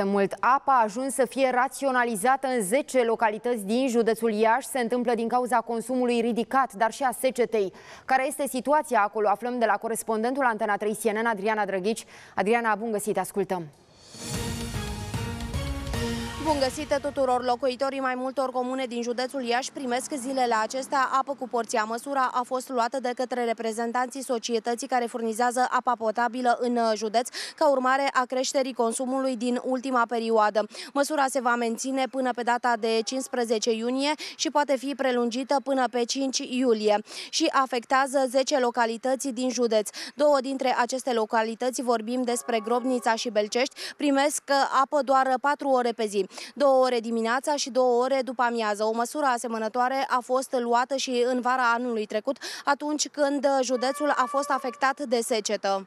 foarte mult. Apa a ajuns să fie raționalizată în 10 localități din județul Iași. Se întâmplă din cauza consumului ridicat, dar și a secetei. Care este situația acolo? Aflăm de la corespondentul Antena 3 CNN, Adriana Drăghici. Adriana, bun găsit, ascultăm! Bun găsit tuturor locuitorii mai multor comune din județul Iași primesc zilele acestea apă cu porția. Măsura a fost luată de către reprezentanții societății care furnizează apa potabilă în județ ca urmare a creșterii consumului din ultima perioadă. Măsura se va menține până pe data de 15 iunie și poate fi prelungită până pe 5 iulie și afectează 10 localități din județ. Două dintre aceste localități, vorbim despre Grobnița și Belcești, primesc apă doar 4 ore pe zi două ore dimineața și două ore după amiază. O măsură asemănătoare a fost luată și în vara anului trecut, atunci când județul a fost afectat de secetă.